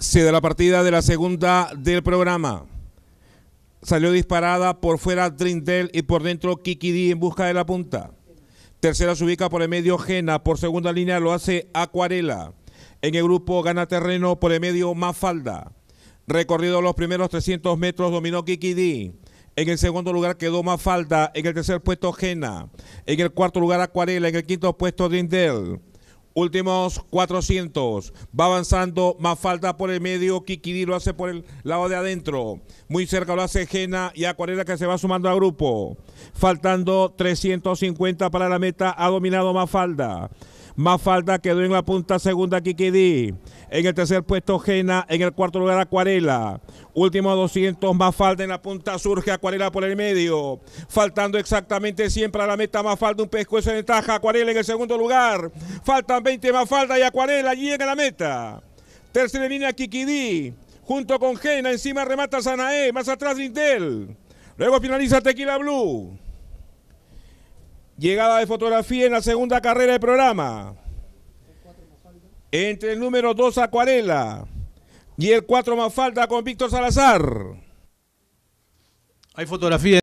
se da la partida de la segunda del programa. Salió disparada por fuera Trindel y por dentro Kikidi en busca de la punta. Tercera se ubica por el medio Jena, por segunda línea lo hace Acuarela. En el grupo gana terreno por el medio Mafalda. Recorrido los primeros 300 metros dominó Kikidi. En el segundo lugar quedó Mafalda. En el tercer puesto Jena. En el cuarto lugar Acuarela. En el quinto puesto Drindel. Últimos 400. Va avanzando. Mafalda por el medio. Kikidi lo hace por el lado de adentro. Muy cerca lo hace Jena y Acuarela que se va sumando al grupo. Faltando 350 para la meta. Ha dominado Mafalda. Más quedó en la punta segunda Kikidi. En el tercer puesto Gena. En el cuarto lugar Acuarela. Último 200. Más en la punta surge Acuarela por el medio. Faltando exactamente siempre a la meta. Más falda, un pescuezo en ventaja. Acuarela en el segundo lugar. Faltan 20 más y Acuarela llega a la meta. Tercera línea Kikidi. Junto con Gena. Encima remata Zanae, Más atrás Lindel. Luego finaliza Tequila Blue. Llegada de fotografía en la segunda carrera del programa. Entre el número 2 Acuarela y el 4 falta con Víctor Salazar. Hay fotografía.